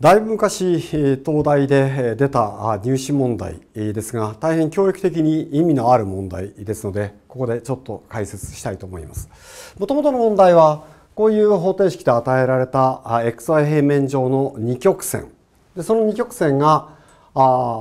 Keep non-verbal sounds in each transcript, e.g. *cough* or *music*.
だいぶ昔、東大で出た入試問題ですが、大変教育的に意味のある問題ですので、ここでちょっと解説したいと思います。もともとの問題は、こういう方程式で与えられた xy 平面上の2曲線。でその2曲線が、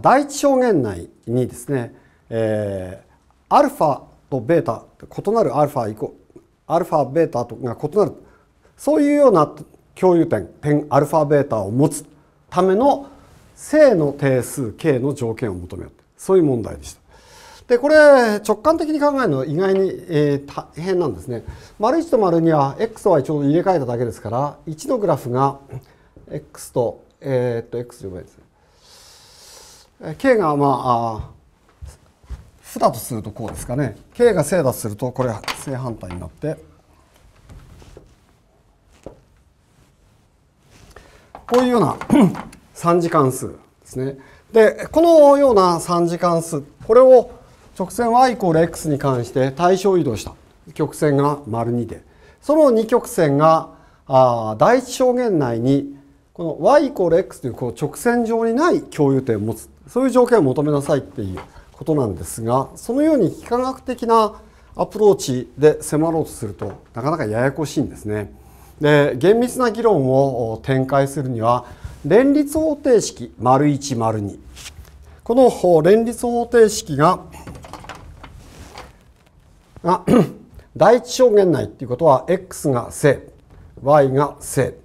第一証言内にですね、えー、アルファとベータ、異なるアルファ、アルファ、ベータが異なる、そういうような共有点点アルファベータを持つための正の定数 k の条件を求めようそういう問題でした。でこれ直感的に考えるのは意外に、えー、大変なんですね。丸1と丸2は x と y ちょうど入れ替えただけですから1のグラフが x とえー、っと x 乗倍ですね。k がまあ負だとするとこうですかね。k が正だとするとこれ正反対になって。こういうような3 *clears throat* 次関数ですね。で、このような3次関数、これを直線 y イコール x に関して対称移動した曲線が丸2で、その2曲線があ第一象限内にこの y イコール x というこう直線上にない共有点を持つ、そういう条件を求めなさいっていうことなんですが、そのように幾何学的なアプローチで迫ろうとするとなかなかややこしいんですね。で厳密な議論を展開するには連立方程式丸 ② この連立方程式が *coughs* 第一証言内っていうことは x が正 y が正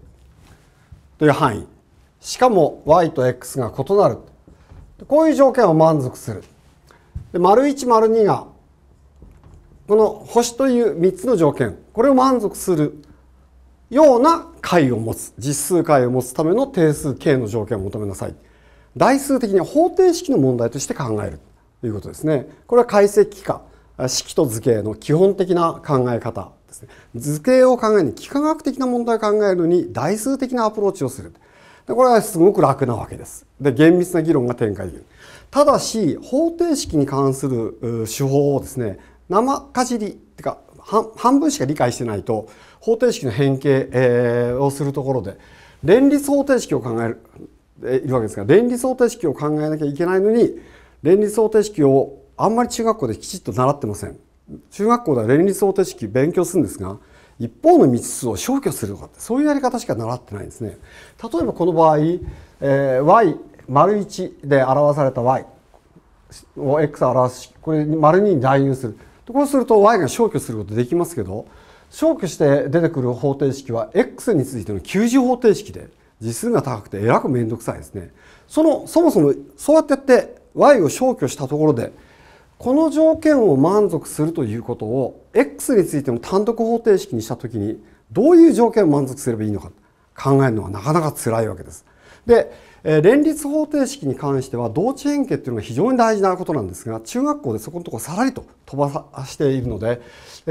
という範囲しかも y と x が異なるこういう条件を満足するで丸1丸2がこの星という3つの条件これを満足するような解を持つ実数解を持つための定数 k の条件を求めなさい代数的に方程式の問題として考えるということですねこれは解析機関、式と図形の基本的な考え方ですね図形を考えるに幾何学的な問題を考えるのに代数的なアプローチをするこれはすごく楽なわけですで厳密な議論が展開できるただし方程式に関する手法をですね生かじりってか半分しか理解してないと方程式の変形、えー、をするところで連立方程式を考える、えー、いるわけですが連立方程式を考えなきゃいけないのに連立方程式をあんまり中学校できちっと習ってません。中学校では連立方程式勉強するんですが一方の未知数を消去するとかってそういうやり方しか習ってないんですね。例えばこの場合、えー、y 丸1で表された y を x を表すこれ丸2に代入する。こうすると y が消去することできますけど消去して出てくる方程式は x についての9次方程式で次数が高くてえらく面倒くさいですね。そのそもそもそうやってやって y を消去したところでこの条件を満足するということを x についての単独方程式にした時にどういう条件を満足すればいいのか考えるのはなかなか辛いわけです。でえ連立方程式に関しては同値変形っていうのが非常に大事なことなんですが中学校でそこのところさらりと飛ばしているので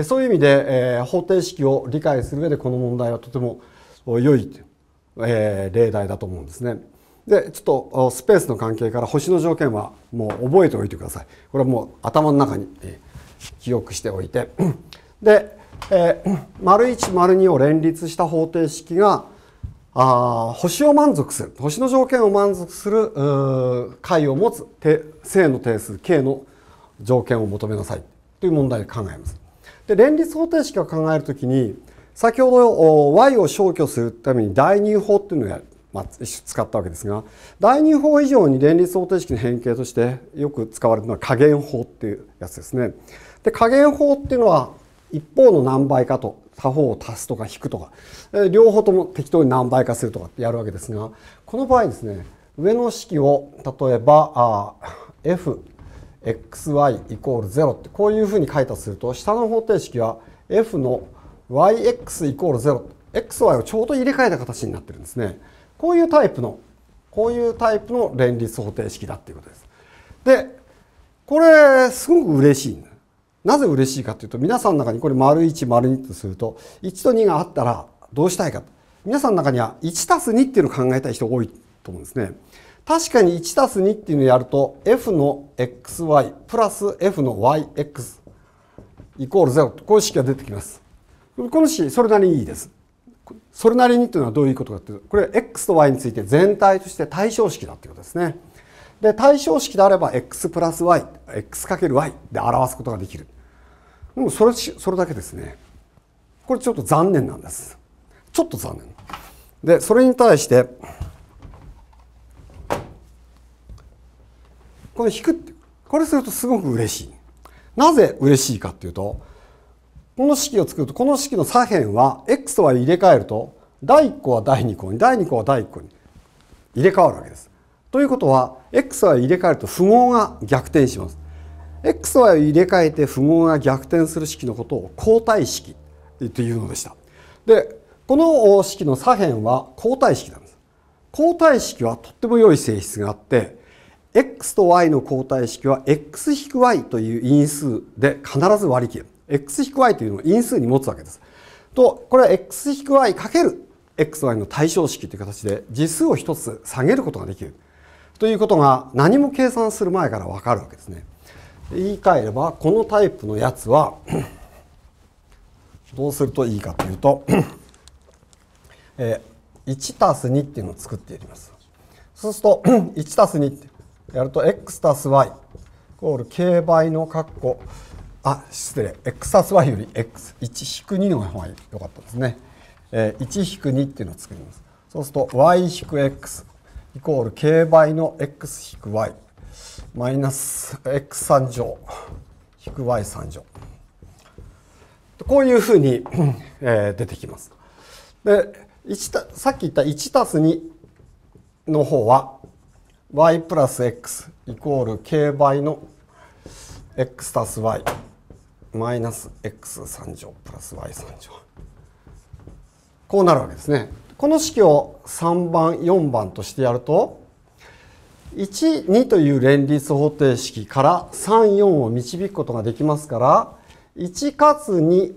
そういう意味で、え方程式を理解する上でこの問題はとても良い、え例題だと思うんですね。でちょっとスペースの関係から星の条件はもう覚えておいてください。これはもう頭の中に、記憶しておいて。で、えー、丸1丸2を連立した方程式があ星を満足する星の条件を満足する解を持つ正の定数 k の条件を求めなさいという問題を考えます。で連立方程式を考えるときに先ほど y を消去するために代入法っていうのをまあ、使ったわけですが代入法以上に連立方程式の変形としてよく使われるのは加減法っていうやつですね。で加減法っていうのは一方の何倍かと他方を足すとか引くとか、両方とも適当に何倍かするとかってやるわけですがこの場合ですね上の式を例えばあ fxy イコール0ってこういうふうに書いたとすると下の方程式は f の yx イコール0 xy をちょうど入れ替えた形になってるんですねこういうタイプのこういうタイプの連立方程式だっていうことですでこれすごく嬉しいんですなぜ嬉しいかというと皆さんの中にこれ丸1丸2とすると1と2があったらどうしたいか皆さんの中には1たす2っていうのを考えたい人多いと思うんですね。確かに1たす2っていうのをやると f の xy プラス f の yx イコール0とこういう式が出てきます。この式それなりにいいです。それなりにというのはどういうことかというとこれ x と y について全体として対称式だということですね。で対称式であれば x プラス yx×y で表すことができるもうそれそれだけですねこれちょっと残念なんですちょっと残念でそれに対してこれ引くってこれするとすごく嬉しいなぜ嬉しいかっていうとこの式を作るとこの式の左辺は x と y 入れ替えると第1項は第2項に第2項は第1項に入れ替わるわけですということは x は入れ替えると符号が逆転します。x は入れ替えて符号が逆転する式のことを交代式というのでした。でこの式の左辺は交代式なんです。交代式はとっても良い性質があって x と y の交代式は x-y という因数で必ず割り切る。x-y というのを因数に持つわけです。とこれは x-y かける xy の対称式という形で次数を一つ下げることができる。ということが何も計算する前から分かるわけですね。言い換えればこのタイプのやつは *clears throat* どうするといいかというと、*clears throat* え1たす2っていうのを作っていきます。そうすると1 *clears throat* たす2ってやると x たす y イコール k 倍の括弧あ失礼 x たす y より x1 引く2の方が良かったですね。え1引く2っていうのを作ります。そうすると y 引く x イコール k 倍の x-y マイナス x3 乗引く y3 乗こういうふうに、え出てきます。でたさっき言った1たす2の方は y プラス x イコール k 倍の x たす y マイナス x3 乗プラス y3 乗こうなるわけですね。この式を3番4番としてやると12という連立方程式から34を導くことができますから1かつ2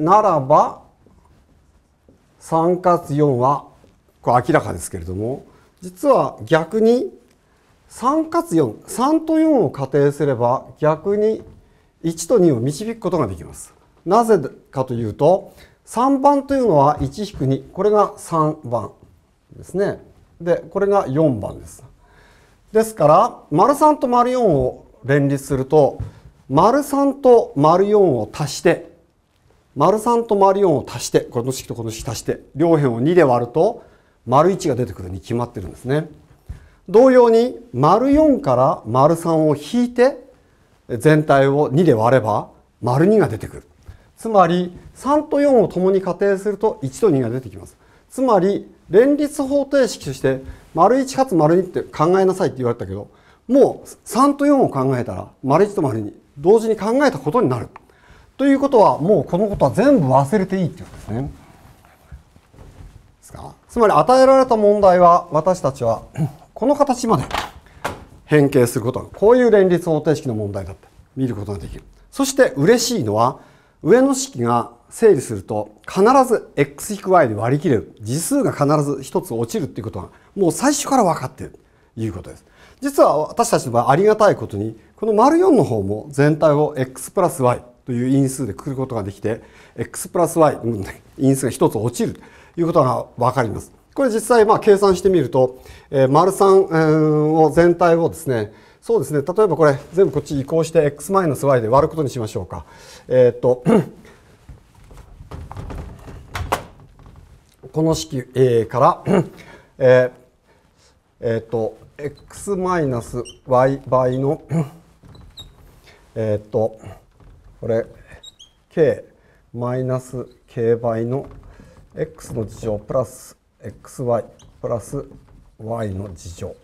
ならば3かつ4はこれ明らかですけれども実は逆に3かつ43と4を仮定すれば逆に1と2を導くことができます。なぜかというと3番というのは1-2これが3番ですねでこれが4番ですですから丸3と丸4を連立すると丸3と丸4を足して丸3と丸4を足してこの式とこの式足して両辺を2で割ると丸1が出てくるに決まってるんですね同様に丸4から丸3を引いて全体を2で割れば丸2が出てくるつまり3と4を共に仮定すると1と2が出てきますつまり連立方程式として丸1かつ丸2って考えなさいって言われたけどもう3と4を考えたら丸1と丸2同時に考えたことになるということはもうこのことは全部忘れていいっていうことですね。つまり与えられた問題は私たちは *clears throat* この形まで変形することがこういう連立方程式の問題だって見ることができる。そして嬉しいのは上の式が整理すると必ず x-y で割り切れる次数が必ず一つ落ちるっていうことがもう最初から分かっているということです実は私たちの場合ありがたいことにこの4の方も全体を x プラス y という因数でくくることができて x プラス y 因数が一つ落ちるということが分かりますこれ実際まあ計算してみると、え丸3を全体をですねそうですね例えばこれ全部こっち移行して x-y で割ることにしましょうか。えー、っと *clears throat* この式、a ー、からえー *clears throat* えー、っと x マイナス y 倍の *clears throat* えっとこれ k マイナス k 倍の x の事乗プラス xy プラス y の事乗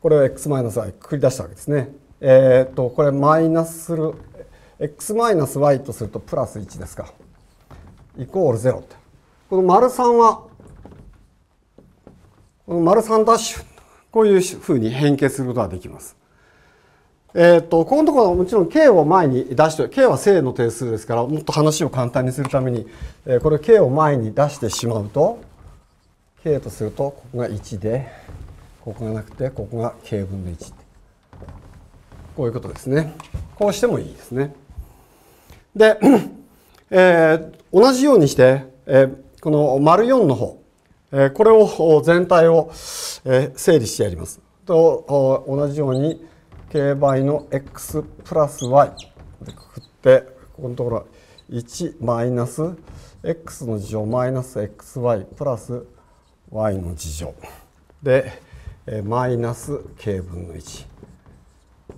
これを x マイナス y 繰り出したわけですね。えっ、ー、とこれマイナスする x マイナス y とするとプラス1ですか。イコール0って。この丸3はこの丸3ダッシュこういうふうに変形することができます。えっ、ー、とこのところはもちろん k を前に出して k は正の定数ですからもっと話を簡単にするために、えこれ k を前に出してしまうと k とするとここが1で。ここがなくてここが k 分の1こういうことですねこうしてもいいですねで、*clears throat* えー、同じようにして、えー、この丸4の方、えー、これを全体を、え整理してやりますと同じように k 倍の x プラス y でくくってここのところ1マイナス x の事乗マイナス xy プラス y の事乗でえー、マイナス k 分の1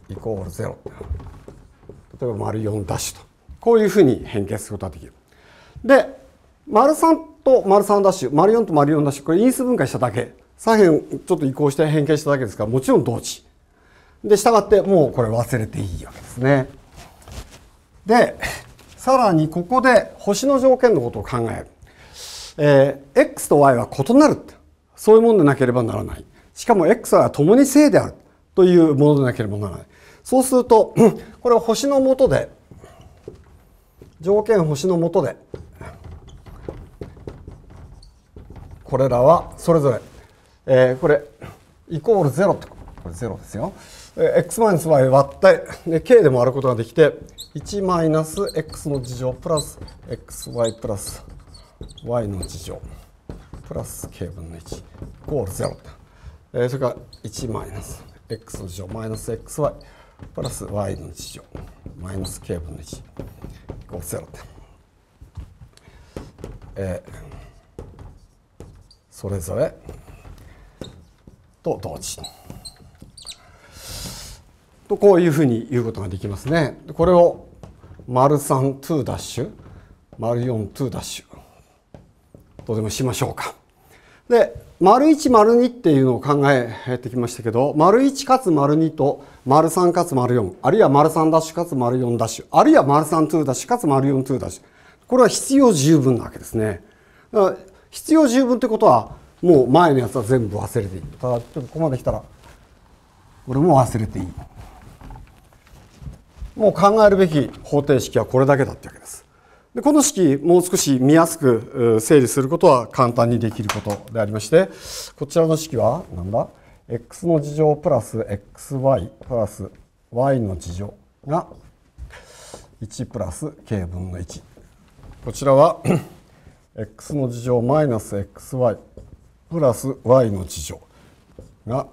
イコール0例えば丸4ダッシュとこういうふうに変形することができる。で丸3と丸3ダッシュ丸4と丸4ダッシュこれ因数分解しただけ左辺ちょっと移行して変形しただけですからもちろん同値。で従ってもうこれ忘れていいわけですね。でさらにここで星の条件のことを考える。えー、x と y は異なるそういうもんでなければならない。しかも X は共に正であるというものでなければならない。そうすると、*clears throat* これは星の下で、条件星の下で、これらはそれぞれ、えー、これ、イコール0って、これ0ですよ。x マイナス y 割ってで k でも割ることができて1マイナス x の事乗プラス xy プラス y の事乗プラス k 分の1イコール0えそれから1マイナス x の事情マイナス xy プラス y の事情マイナス k 分の1イコール0点、えー、それぞれと同時とこういうふうに言うことができますね。これを丸3 2ダッシュ丸4 2ダッシュとでもしましょうか。で丸1丸2っていうのを考えてきましたけど丸1かつ丸2と丸3かつ丸4あるいは丸3ダッシュかつ丸4ダッシュあるいは丸3 2ダッシュかつ丸4 2ダッシュこれは必要十分なわけですね必要十分ってことはもう前のやつは全部忘れていいただちょっとここまで来たらこれも忘れていいもう考えるべき方程式はこれだけだってわけですでこの式もう少し見やすく整理することは簡単にできることでありましてこちらの式は何だ x の事乗プラス xy プラス y の事乗が1プラス k 分の1こちらは x の事乗マイナス xy プラス y の事乗が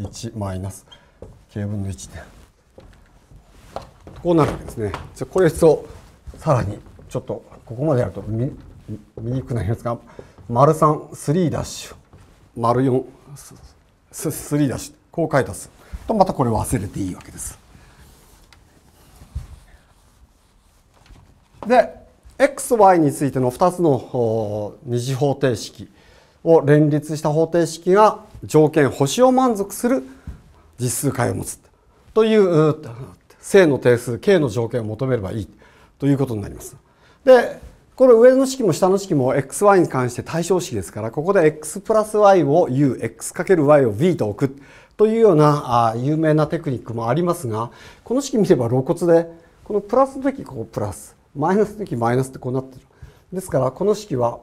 1マイナス k 分の1こうなるわけですね。じゃこれをさらにちょっとここまでやると見見にくくなりますが丸3スリーダッシュ丸4ススリーダッシュこう書いたすとまたこれ忘れていいわけです。で xy についての2つの二次方程式を連立した方程式が条件星を満足する実数解を持つという正の定数 k の条件を求めればいいということになります。でこれ上の式も下の式も xy に関して対称式ですからここで x プラス y を ux×y を v と置くというような有名なテクニックもありますがこの式見れば露骨でこのプラスの時ここプラスマイナスの時マイナスってこうなってるですからこの式は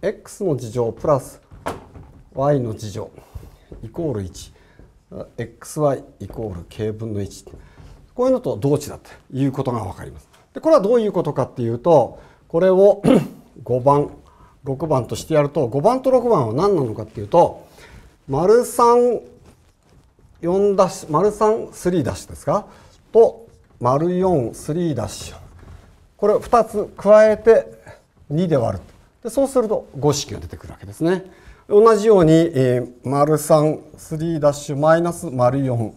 x の事乗プラス y の事乗イコール 1xy イコール k 分の1こういうのと同値だということが分かります。でこれはどういうことかっていうとこれを5 *clears throat* 番6番としてやると5番と6番は何なのかっていうと丸3 4ダッシュ丸3 3ダッシュですかと丸4 3ダッシュこれを2つ加えて2で割るでそうすると5式が出てくるわけですね。同じように、えー、丸3 3ダッシュマイナス丸4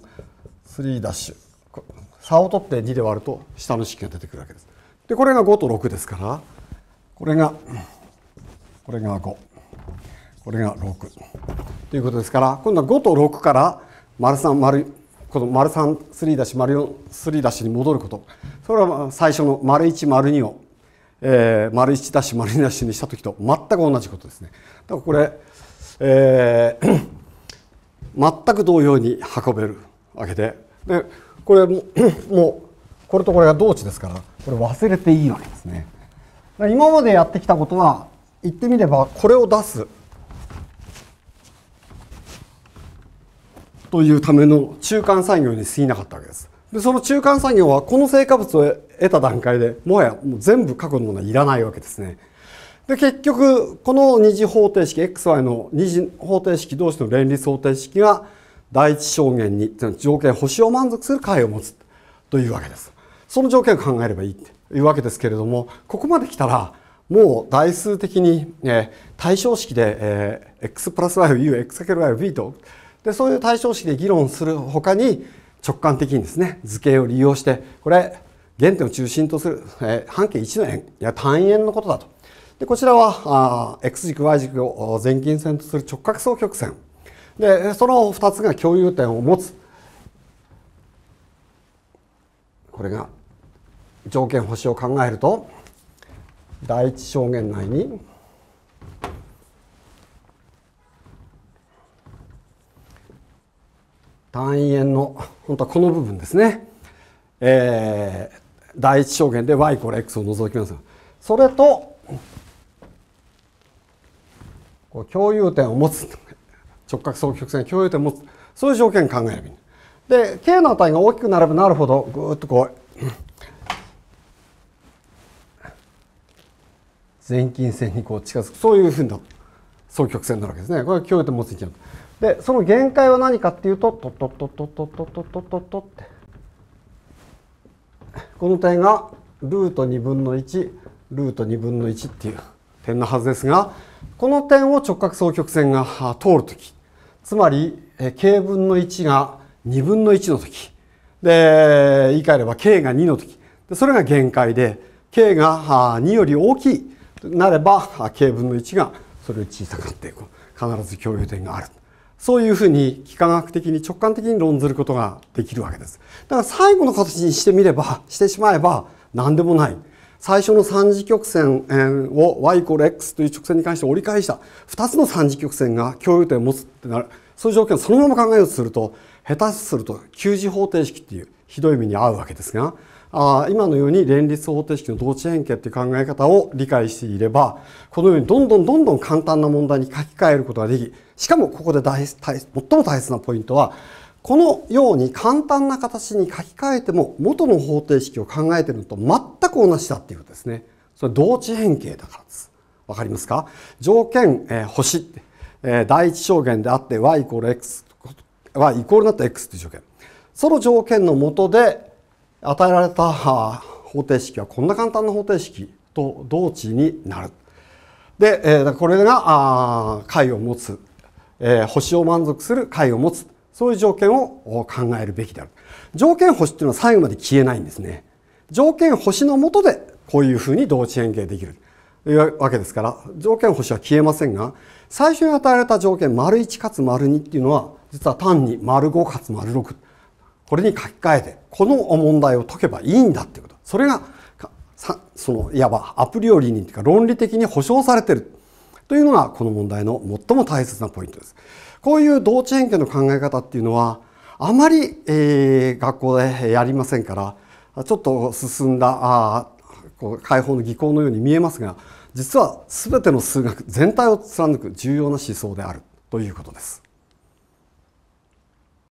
3ダッシュ差を取って2で割ると下の式が出てくるわけです。でこれが5と6ですからこれがこれが5これが6ということですから今度は5と6から丸3丸この丸33だし丸43だしに戻ることそれは最初の丸1丸2を、えー、丸1だし丸2だしにした時と全く同じことですね。だからこれ、えー、*clears throat* 全く同様に運べるわけででこれも *clears throat* もうこれとこれが同値ですからこれ忘れていいわけですね今までやってきたことは言ってみればこれを出すというための中間産業に過ぎなかったわけですでその中間産業はこの成果物を得た段階でもはやもう全部過去のものはいらないわけですねで結局この二次方程式 xy の二次方程式同士の連立方程式が第一証言に条件星を満足する解を持つというわけですその条件を考えればいいというわけですけれどもここまで来たらもう代数的に、え対称式で、え x プラス y を u x y を b とでそういう対称式で議論するほかに直感的にですね図形を利用してこれ原点を中心とする、え半径1の円や単円のことだとでこちらはあ x 軸 y 軸を前近線とする直角双曲線でその2つが共有点を持つこれが条件星を考えると第一証言内に単位円の本当はこの部分ですね、えー、第一証言で y イコール x を除きますそれと共有点を持つ直角双曲線共有点を持つそういう条件考えばいいで k の値が大きくなればなるほどぐっとこう *coughs* 前近線にこう近づくそういうふうな双曲線になるわけですねこれが共有点を持つ位置でその限界は何かっていうとトとトとトとトとトトトトトってこの点がルート2分の1ルート2分の1っていう点のはずですがこの点を直角双曲線が通るときつまり、k 分の1が2分の1の時。で、言い換えれば k が2の時。それが限界で、k が2より大きいとなれば、k 分の1がそれより小さくなっていく。必ず共有点がある。そういうふうに幾何学的に直感的に論ずることができるわけです。だから最後の形にしてみれば、してしまえば何でもない。最初の三次曲線を y イコール x という直線に関して折り返した二つの三次曲線が共有点を持つってなるそういう条件をそのまま考えようとすると下手すると給仕方程式っていうひどい目に遭うわけですがあ今のように連立方程式の同値変形っていう考え方を理解していればこのようにどんどんどんどん簡単な問題に書き換えることができしかもここで大大最も大切なポイントはこのように簡単な形に書き換えても元の方程式を考えているのと全く同じだっていうことですね。それ同値変形だからです。わかりますか条件、えー、星ってえー、第一証言であって y イコール x y イコールになった x という条件その条件のもとで与えられた方程式はこんな簡単な方程式と同値になる。で、えこれが解を持つ、え星を満足する解を持つそういう条件を考えるべきである。条件星っていうのは最後まで消えないんですね。条件星のもとでこういうふうに同値変形できる。いうわけですから条件保守は消えませんが最初に与えられた条件丸1かつ丸2っていうのは実は単に丸5かつ丸6これに書き換えてこの問題を解けばいいんだっていうことそれがそのいわばアプリオリにというか論理的に保証されてるというのがこの問題の最も大切なポイントです。こういう同値変形の考え方っていうのはあまり、えー、学校でやりませんからちょっと進んだあこう解放の技巧のように見えますが実は全ての数学全体を貫く重要な思想であるということです。